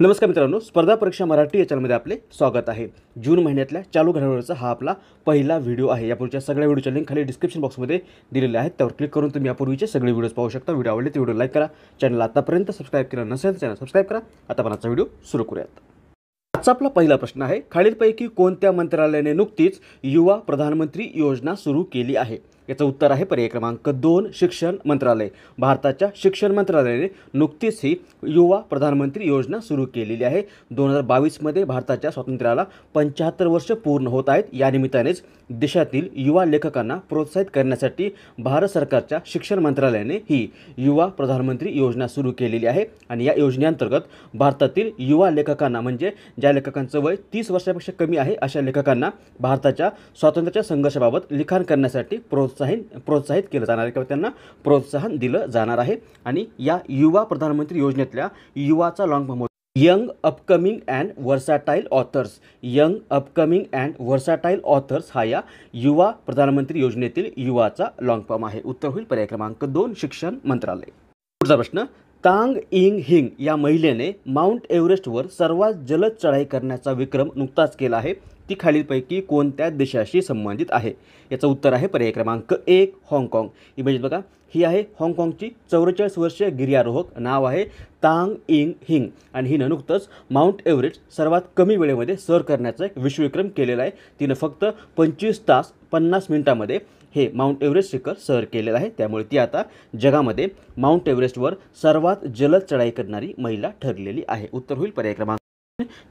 नमस्कार मित्रांनो स्पर्धा परीक्षा मराठी या चॅनलमध्ये आपले स्वागत आहे जून महिन्यातल्या चालू घडामोडीचा हा आपला पहिला व्हिडिओ आहे यापूर्वीच्या सगळ्या व्हिडिओच्या लिंक खाली डिस्क्रिप्शन बॉक्समध्ये दिलेले आहेत त्यावर क्लिक करून तुम्ही यापूर्वीचे सगळे व्हिडिओज पाहू शकता व्हिडिओ आवडले ते व्हिडिओ लाईक करा चॅनल आतापर्यंत सबस्क्राईब केलं नसेल चॅनल सबस्क्राईब करा आता पण आजचा व्हिडिओ सुरू करूयात आजचा आपला पहिला प्रश्न आहे खालीलपैकी कोणत्या मंत्रालयाने नुकतीच युवा प्रधानमंत्री योजना सुरू केली आहे याचं उत्तर आहे पर्याय क्रमांक दोन शिक्षण मंत्रालय भारताच्या शिक्षण मंत्रालयाने नुकतीच ही युवा प्रधानमंत्री योजना सुरू केलेली आहे दोन हजार बावीसमध्ये भारताच्या स्वातंत्र्याला पंच्याहत्तर वर्ष पूर्ण होत आहेत या निमित्तानेच देशातील युवा लेखकांना प्रोत्साहित करण्यासाठी भारत सरकारच्या शिक्षण मंत्रालयाने ही युवा प्रधानमंत्री योजना सुरू केलेली आहे आणि या योजनेअंतर्गत भारतातील युवा लेखकांना म्हणजे ज्या लेखकांचं वय तीस वर्षापेक्षा कमी आहे अशा लेखकांना भारताच्या स्वातंत्र्याच्या संघर्षाबाबत लिखाण करण्यासाठी प्रो प्रोत्साहन प्रोत्साहित केलं जाणार आहे किंवा त्यांना प्रोत्साहन दिलं जाणार आहे आणि या युवा प्रधानमंत्री योजनेतल्या युवाचा long form young upcoming and versatile authors young upcoming and versatile authors हा या युवा प्रधानमंत्री योजनेतील युवाचा लॉंग फॉर्म आहे उत्तर होईल पर्याय क्रमांक दोन शिक्षण मंत्रालय पुढचा प्रश्न तांग इंग हिंग या महिलेने माउंट एव्हरेस्टवर सर्वात जलद चढाई करण्याचा विक्रम नुकताच केला आहे ती खालीलपैकी कोणत्या देशाशी संबंधित आहे याचं उत्तर आहे पर्याय क्रमांक एक हाँगकाँग म्हणजे बघा ही आहे हाँगकाँगची चौवेचाळीस वर्षीय गिर्यारोहक नाव आहे तांग इंग हिंग आणि हिनं नुकतंच माउंट एव्हरेस्ट सर्वात कमी वेळेमध्ये सर करण्याचा एक विश्वविक्रम केलेला आहे तिनं फक्त पंचवीस तास पन्नास मिनिटामध्ये हे माउंट एव्हरेस्ट शिखर सर केलेलं आहे त्यामुळे ती आता जगामध्ये माउंट एव्हरेस्टवर सर्वात जलद चढाई करणारी महिला ठरलेली आहे उत्तर होईल पर्याय क्रमांक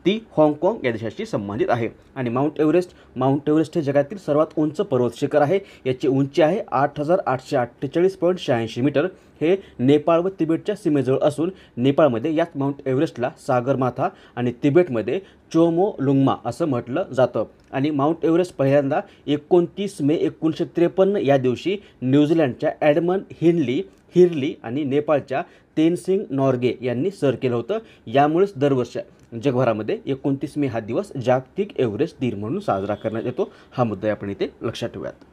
ती हाँगकाँग या देशाशी संबंधित आहे आणि माउंट एव्हरेस्ट माउंट एव्हरेस्ट हे जगातील सर्वात उंच पर्वत शिखर आहे याची उंची आहे आठ हजार आठशे अठ्ठेचाळीस पॉईंट शहाऐंशी मीटर हे नेपाळ व तिबेटच्या सीमेजवळ असून नेपाळमध्ये याच माउंट एव्हरेस्टला सागरमाथा आणि तिबेटमध्ये चोमो लुंगमा असं म्हटलं जातं आणि माउंट एव्हरेस्ट पहिल्यांदा एकोणतीस मे एकोणीसशे त्रेपन्न या दिवशी न्यूझीलँडच्या ॲडमन हिनली हिरली आणि नेपाळच्या तेनसिंग नॉर्गे यांनी सर केलं होतं यामुळेच दरवर्षी जगभरामध्ये एकोणतीस मे हा दिवस जागतिक एव्हरेस्ट दिन म्हणून साजरा करण्यात येतो हा मुद्दा आपण इथे लक्षात ठेवूयात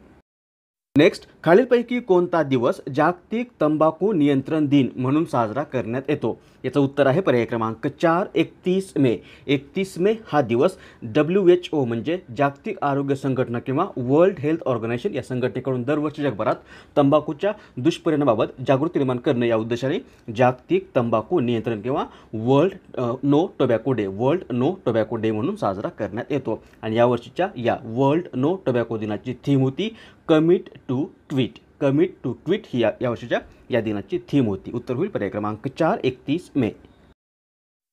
नेक्स्ट खालीलपैकी कोणता दिवस जागतिक तंबाखू नियंत्रण दिन म्हणून साजरा करण्यात येतो याचं उत्तर आहे पर्याय क्रमांक चार एकतीस मे एकतीस मे हा दिवस डब्ल्यू एच ओ म्हणजे जागतिक आरोग्य संघटना किंवा वर्ल्ड हेल्थ ऑर्गनायझेशन या संघटनेकडून दरवर्षी जगभरात तंबाखूच्या दुष्परिणामाबाबत जागृती निर्माण करणं या उद्देशाने जागतिक तंबाखू नियंत्रण किंवा world no tobacco day world no tobacco day म्हणून साजरा करण्यात येतो आणि यावर्षीच्या या वर्ल्ड नो टोबॅको दिनाची थीम होती commit to tweet commit to tweet ही या वर्षीच्या या दिनाची थीम होती उत्तर होईल पर्याय क्रमांक चार एकतीस मे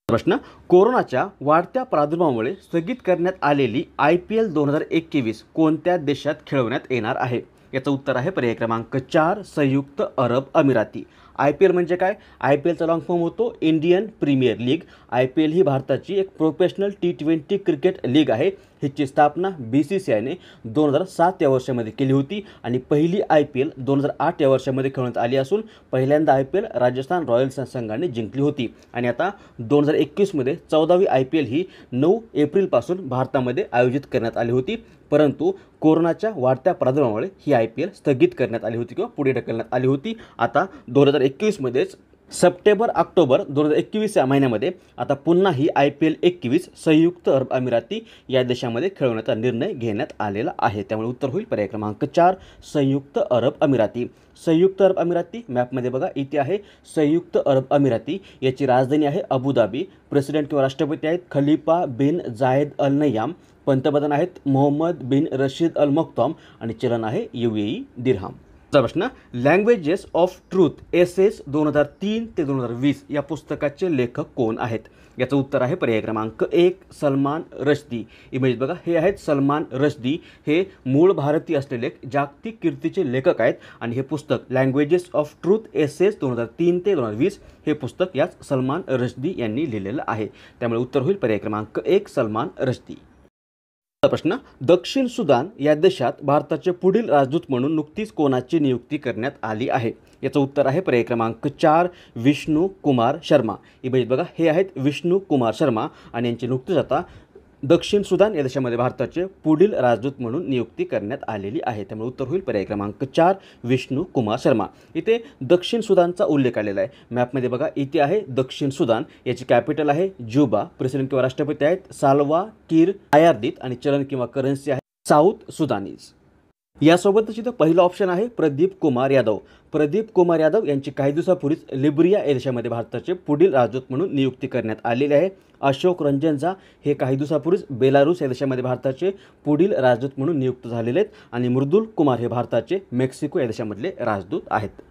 प्रश्न कोरोनाच्या वाढत्या प्रादुर्भावामुळे स्थगित करण्यात आलेली आय पी एल दोन हजार एकवीस कोणत्या देशात खेळवण्यात येणार आहे याचं उत्तर आहे पर्याय क्रमांक चार संयुक्त अरब अमिराती आय पी एल म्हणजे काय आय पी एलचा लॉंग फॉर्म होतो Indian Premier League I P L ही भारताची एक professional T twenty cricket league आहे हिची स्थापना बी सी सी आयने दोन हजार सात या वर्षामध्ये केली होती आणि पहिली आय पी एल दोन हजार आठ या वर्षामध्ये खेळण्यात आली असून पहिल्यांदा I P L Rajasthan Royals संघाने जिंकली होती आणि आता दोन हजार एकवीसमध्ये चौदावी आय पी एल ही नऊ एप्रिलपासून भारतामध्ये आयोजित करण्यात आली होती परंतु कोरोनाच्या वाढत्या प्रादुर्भावामुळे ही आय पी एल स्थगित करण्यात आली होती किंवा पुढे ढकलण्यात आली होती आता दोन हजार एकवीसमध्येच सप्टेंबर ऑक्टोबर दोन हजार एकवीस या महिन्यामध्ये आता पुन्हा ही आय पी एल एकवीस संयुक्त अरब अमिराती या देशामध्ये खेळवण्याचा निर्णय घेण्यात आलेला आहे त्यामुळे उत्तर होईल पर्याय क्रमांक चार संयुक्त अरब अमिराती संयुक्त अरब अमिराती मॅपमध्ये बघा इथे आहे संयुक्त अरब अमिराती याची राजधानी आहे अबुधाबी प्रेसिडेंट किंवा राष्ट्रपती आहेत खलीफा बिन जायद अल नयाम पंतप्रधान आहेत मोहम्मद बिन रशीद अल मक्तॉम आणि चलन आहे यू ए ई दिरहाम प्रश्न languages of truth S S दोन हजार तीन ते दोन हजार वीस या पुस्तकाचे लेखक कोण आहेत याचं उत्तर आहे पर्याय क्रमांक एक सलमान रश्दी इमेज बघा हे आहेत सलमान रश्दी हे मूळ भारतीय असलेले जागतिक कीर्तीचे लेखक आहेत आणि हे पुस्तक languages of truth S S दोन हजार तीन ते दोन हजार वीस हे पुस्तक याच सलमान रश्दी यांनी लिहिलेलं आहे त्यामुळे उत्तर होईल पर्याय क्रमांक एक सलमान रश्दी प्रश्न दक्षिण सुदान या देशात भारताचे पुढील राजदूत म्हणून नुकतीच कोणाची नियुक्ती करण्यात आली आहे याचं उत्तर आहे पर्याय क्रमांक चार विष्णू कुमार शर्मा इमेज बघा हे आहेत विष्णू कुमार शर्मा आणि यांची नुकतीच आता दक्षिण सुदान या देशामध्ये भारताचे पुढील राजदूत म्हणून नियुक्ती करण्यात आलेली आहे त्यामुळे उत्तर होईल पर्याय क्रमांक चार विष्णू कुमार शर्मा इथे दक्षिण सुदानचा उल्लेख आलेला आहे मॅपमध्ये बघा इथे आहे दक्षिण सुदान याची कॅपिटल आहे ज्युबा प्रेसिडेंट किंवा राष्ट्रपती आहेत साल्वा किर आयार्दित आणि चलन किंवा करन्सी आहे साऊथ सुदानीज यासोबतच इथं पहिलं ऑप्शन आहे प्रदीप कुमार यादव प्रदीप कुमार यादव यांची काही दिवसापूर्वीच लिब्रिया या देशामध्ये भारताचे पुढील राजदूत म्हणून नियुक्ती करण्यात आलेली आहे अशोक रंजन हे काही दिवसापूर्वीच बेलारूस या देशामध्ये भारताचे पुढील राजदूत म्हणून नियुक्त झालेले आहेत आणि मृदुल कुमार हे भारताचे मेक्सिको या देशामधले राजदूत आहेत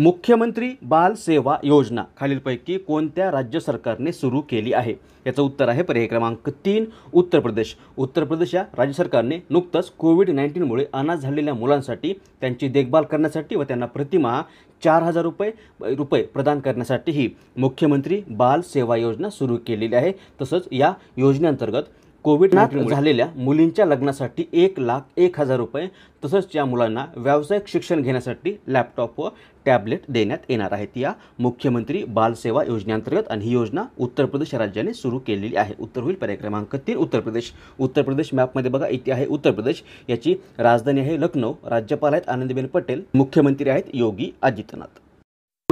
मुख्यमंत्री बाल सेवा योजना खालीलपैकी कोणत्या राज्य सरकारने सुरू केली आहे याचं उत्तर आहे पर्याय क्रमांक तीन उत्तर प्रदेश उत्तर प्रदेश या राज्य सरकारने नुकतंच कोविड नाईन्टीनमुळे अनाथ झालेल्या मुलांसाठी त्यांची देखभाल करण्यासाठी व त्यांना प्रतिमाहा चार हजार रुपये रुपये प्रदान करण्यासाठीही मुख्यमंत्री बाल सेवा योजना सुरू केलेली आहे तसंच या योजनेअंतर्गत कोविड झालेल्या मुलींच्या लग्नासाठी एक लाख एक हजार रुपये तसंच या मुलांना व्यावसायिक शिक्षण घेण्यासाठी लॅपटॉप व टॅबलेट देण्यात येणार आहेत या मुख्यमंत्री बालसेवा योजनेअंतर्गत आणि ही योजना उत्तर प्रदेश राज्याने सुरू केलेली आहे उत्तर होईल पर्याय क्रमांक तीन उत्तर प्रदेश उत्तर प्रदेश मॅपमध्ये बघा इथे आहे उत्तर प्रदेश याची राजधानी आहे लखनौ राज्यपाल आहेत आनंदीबेन पटेल मुख्यमंत्री आहेत योगी आदित्यनाथ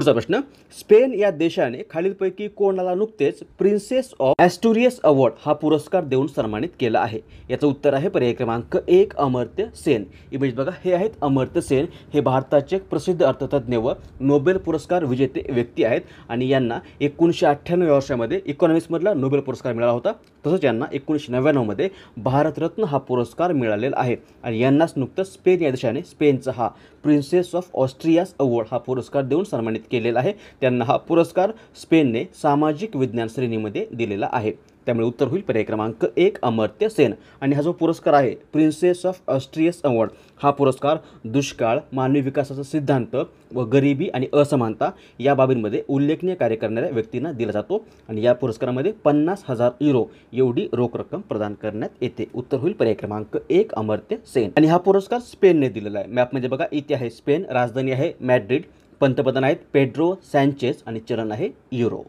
पुढचा प्रश्न स्पेन या देशाने खालीलपैकी कोणाला नुकतेच प्रिन्सेस ऑफ ॲस्टोरियस अवॉर्ड हा पुरस्कार देऊन सन्मानित केला आहे याचं उत्तर आहे पर्याय क्रमांक एक अमर्त्य सेन इमेज बघा हे आहेत अमर्त्य सेन हे भारताचे प्रसिद्ध अर्थतज्ञ व नोबेल पुरस्कार विजेते व्यक्ती आहेत आणि यांना एकोणीसशे अठ्ठ्याण्णव वर्षामध्ये इकॉनॉमिक्समधला नोबेल पुरस्कार मिळाला होता तसंच यांना एकोणीसशे नव्याण्णवमध्ये भारतरत्न हा पुरस्कार मिळालेला आहे आणि यांनाच नुकतंच स्पेन या देशाने स्पेनचा हा प्रिन्सेस ऑफ ऑस्ट्रियास अवॉर्ड हा पुरस्कार देऊन सन्मानित केलेला आहे त्यांना हा पुरस्कार स्पेनने सामाजिक विज्ञान श्रेणीमध्ये दिलेला आहे त्यामुळे उत्तर होईल पर्याय क्रमांक एक अमर्त्य सेन आणि हा जो पुरस्कार आहे प्रिन्सेस ऑफ ऑस्ट्रियस अवॉर्ड हा पुरस्कार दुष्काळ मानवी विकासाचा सिद्धांत व गरिबी आणि असमानता या बाबींमध्ये उल्लेखनीय कार्य करणाऱ्या व्यक्तींना दिला जातो आणि या पुरस्कारामध्ये पन्नास हजार युरो एवढी रोख रक्कम प्रदान करण्यात येते उत्तर होईल पर्याय क्रमांक एक अमर्त्य सेन आणि हा पुरस्कार स्पेनने दिलेला आहे मॅपमध्ये बघा इथे आहे स्पेन राजधानी आहे मॅड्रिड पंतप्रधान आहेत पेड्रो सॅन्चेस आणि चलन आहे युरो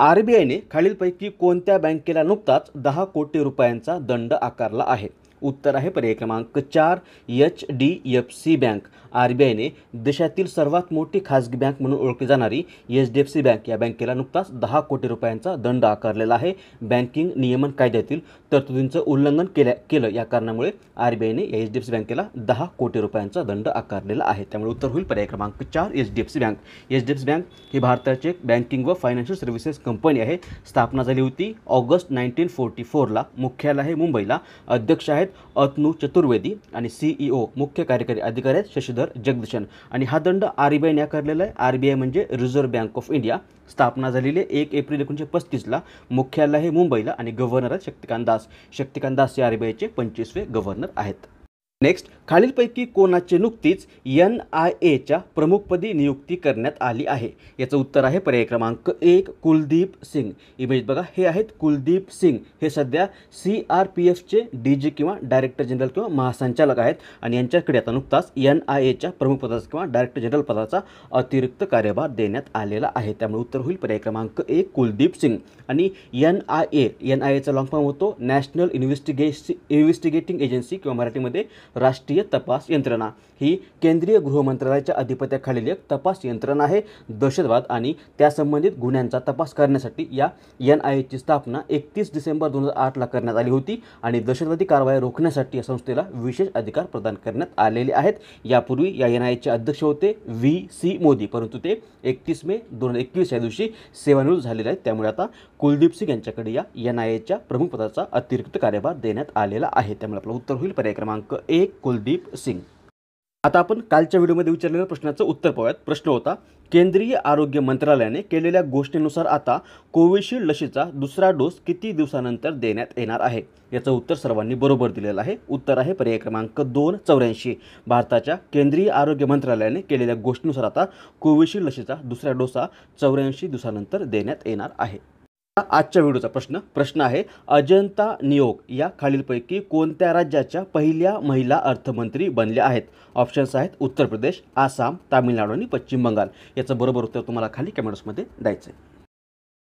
आरबीआयने खालीलपैकी कोणत्या बँकेला नुकताच दहा कोटी रुपयांचा दंड आकारला आहे उत्तर आहे पर्याय क्रमांक चार H D F C bank R B आयने देशातील सर्वात मोठी खाजगी बँक म्हणून ओळखली जाणारी H D F C bank या बँकेला नुकताच दहा कोटी रुपयांचा दंड आकारलेला आहे बँकिंग नियमन कायद्यातील तरतुदींचं उल्लंघन केल्या केलं या कारणामुळे आर बी आयने एच डी एफ सी बँकेला दहा कोटी रुपयांचा दंड आकारलेला आहे त्यामुळे उत्तर होईल पर्याय क्रमांक चार H D F C bank H D F C bank ही भारताची एक बँकिंग व फायनान्शियल सर्व्हिसेस कंपनी आहे स्थापना झाली होती ऑगस्ट नाईन्टीन फोर्टी फोरला मुख्यालय आहे मुंबईला अध्यक्ष आहेत अतनु अतनू चतुर्वेदी आणि सीईओ e मुख्य कार्यकारी अधिकारी आहेत शशीधर जगदीशन आणि हा दंड आरबीआयने आकारलेला आहे आरबीआय म्हणजे रिझर्व्ह बँक ऑफ इंडिया स्थापना झालेली आहे एक एप्रिल एकोणीसशे पस्तीसला मुख्यालय हे मुंबईला आणि गव्हर्नर आहेत शक्तिकांत दास शक्तिकांत दास हे आरबीआयचे पंचवीसवे गव्हर्नर आहेत नेक्स्ट खालीलपैकी कोणाचे नुकतीच एन आय एच्या प्रमुखपदी नियुक्ती करण्यात आली आहे याचं उत्तर आहे पर्याय क्रमांक एक कुलदीप सिंग इमेज बघा हे आहेत कुलदीप सिंग हे सध्या सी आर पी एफचे डी जी किंवा डायरेक्टर जनरल किंवा महासंचालक आहेत आणि यांच्याकडे आता नुकताच एन आय एच्या प्रमुख पदाचा किंवा डायरेक्टर जनरल पदाचा अतिरिक्त कार्यभार देण्यात आलेला आहे त्यामुळे उत्तर होईल पर्याय क्रमांक एक कुलदीप सिंग आणि N I A N I एचा लॉंग फॉर्म होतो नॅशनल इन्व्हेस्टिगे इन्व्हेस्टिगेटिंग एजन्सी किंवा मराठीमध्ये राष्ट्रीय तपास यंत्रणा ही केंद्रीय गृहमंत्रालयाच्या अधिपत्याखालील एक तपास यंत्रणा आहे दहशतवाद आणि त्यासंबंधित गुन्ह्यांचा तपास करण्यासाठी या एन आय एची स्थापना एकतीस डिसेंबर दोन हजार आठला करण्यात आली होती आणि दहशतवादी कारवाया रोखण्यासाठी या संस्थेला विशेष अधिकार प्रदान करण्यात आलेले आहेत यापूर्वी या एन आय एचे अध्यक्ष होते व्ही सी मोदी परंतु ते एकतीस मे दोन हजार एकवीस या दिवशी सेवानिवृत्त झालेले आहेत त्यामुळे आता कुलदीप सिंग यांच्याकडे या एन आय एच्या प्रमुख पदाचा अतिरिक्त कार्यभार देण्यात आलेला आहे त्यामुळे आपलं उत्तर होईल पर्याय क्रमांक ए कुलदीप सिंग आता आपण कालच्या व्हिडिओमध्ये विचारलेल्या प्रश्नाचं उत्तर पाहूयात प्रश्न होता केंद्रीय आरोग्य मंत्रालयाने केलेल्या गोष्टीनुसार आता कोविशिल्ड लशीचा दुसरा डोस किती दिवसानंतर देण्यात येणार आहे याचं उत्तर सर्वांनी बरोबर दिलेलं आहे उत्तर आहे पर्याय क्रमांक दोन चौऱ्याऐंशी भारताच्या केंद्रीय आरोग्य मंत्रालयाने केलेल्या गोष्टीनुसार आता कोविशिल्ड लशीचा दुसरा डोसा चौऱ्याऐंशी दिवसानंतर देण्यात येणार आहे आजच्या व्हिडिओचा प्रश्न प्रश्न आहे अजंता नियोग या खालीलपैकी कोणत्या राज्याच्या पहिल्या महिला अर्थमंत्री बनल्या आहेत ऑप्शन्स आहेत उत्तर प्रदेश आसाम तामिळनाडू आणि पश्चिम बंगाल याचं बरोबर उत्तर तुम्हाला खाली कमेंट्समध्ये द्यायचं आहे